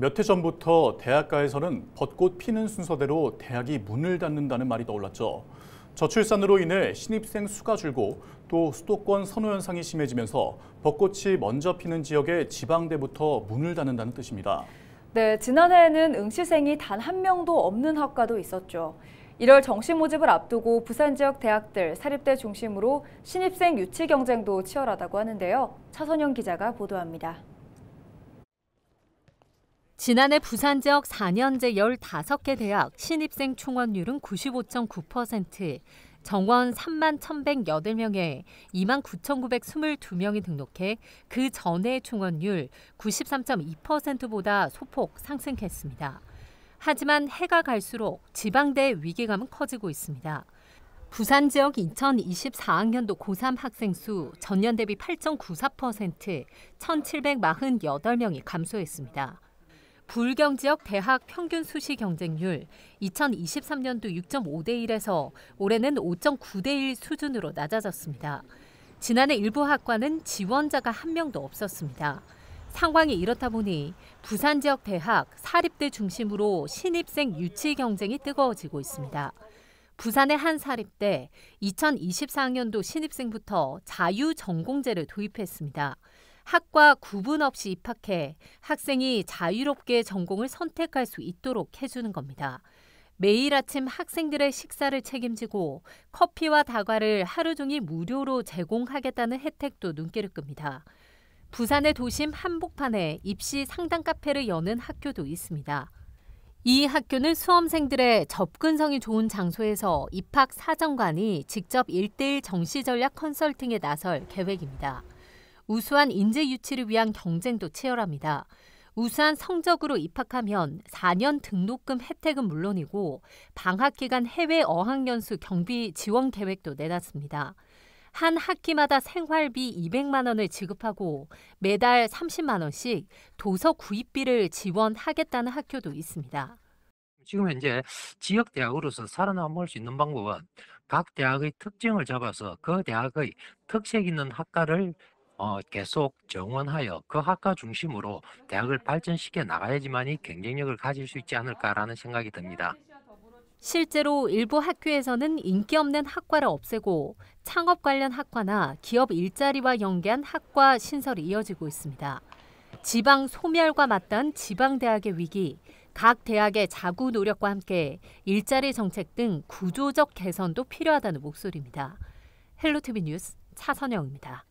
몇 해 전부터 대학가에서는 벚꽃 피는 순서대로 대학이 문을 닫는다는 말이 떠올랐죠. 저출산으로 인해 신입생 수가 줄고 또 수도권 선호 현상이 심해지면서 벚꽃이 먼저 피는 지역의 지방대부터 문을 닫는다는 뜻입니다. 네, 지난해에는 응시생이 단 한 명도 없는 학과도 있었죠. 1월 정시 모집을 앞두고 부산 지역 대학들, 사립대 중심으로 신입생 유치 경쟁도 치열하다고 하는데요. 차선영 기자가 보도합니다. 지난해 부산 지역 4년제 15개 대학 신입생 총원율은 95.9%, 정원 3만 1,108명에 2만 9,922명이 등록해 그 전의 총원율 93.2%보다 소폭 상승했습니다. 하지만 해가 갈수록 지방대 위기감은 커지고 있습니다. 부산 지역 2024학년도 고3 학생 수 전년 대비 8.94%, 1,748명이 감소했습니다. 불경 지역 대학 평균 수시 경쟁률 2023년도 6.5대 1에서 올해는 5.9대 1 수준으로 낮아졌습니다. 지난해 일부 학과는 지원자가 한 명도 없었습니다. 상황이 이렇다 보니 부산 지역 대학 사립대 중심으로 신입생 유치 경쟁이 뜨거워지고 있습니다. 부산의 한 사립대 2024학년도 신입생부터 자유 전공제를 도입했습니다. 학과 구분 없이 입학해 학생이 자유롭게 전공을 선택할 수 있도록 해주는 겁니다. 매일 아침 학생들의 식사를 책임지고 커피와 다과를 하루 종일 무료로 제공하겠다는 혜택도 눈길을 끕니다. 부산의 도심 한복판에 입시 상담 카페를 여는 학교도 있습니다. 이 학교는 수험생들의 접근성이 좋은 장소에서 입학 사정관이 직접 일대일 정시 전략 컨설팅에 나설 계획입니다. 우수한 인재 유치를 위한 경쟁도 치열합니다. 우수한 성적으로 입학하면 4년 등록금 혜택은 물론이고 방학 기간 해외 어학연수 경비 지원 계획도 내놨습니다. 한 학기마다 생활비 200만 원을 지급하고 매달 30만 원씩 도서 구입비를 지원하겠다는 학교도 있습니다. 지금 현재 지역 대학으로서 살아남을 수 있는 방법은 각 대학의 특징을 잡아서 그 대학의 특색 있는 학과를 어, 계속 정원하여 그 학과 중심으로 대학을 발전시켜 나가야지만이 경쟁력을 가질 수 있지 않을까라는 생각이 듭니다. 실제로 일부 학교에서는 인기 없는 학과를 없애고 창업 관련 학과나 기업 일자리와 연계한 학과 신설이 이어지고 있습니다. 지방 소멸과 맞닿은 지방대학의 위기, 각 대학의 자구 노력과 함께 일자리 정책 등 구조적 개선도 필요하다는 목소리입니다. 헬로티비 뉴스 차선영입니다.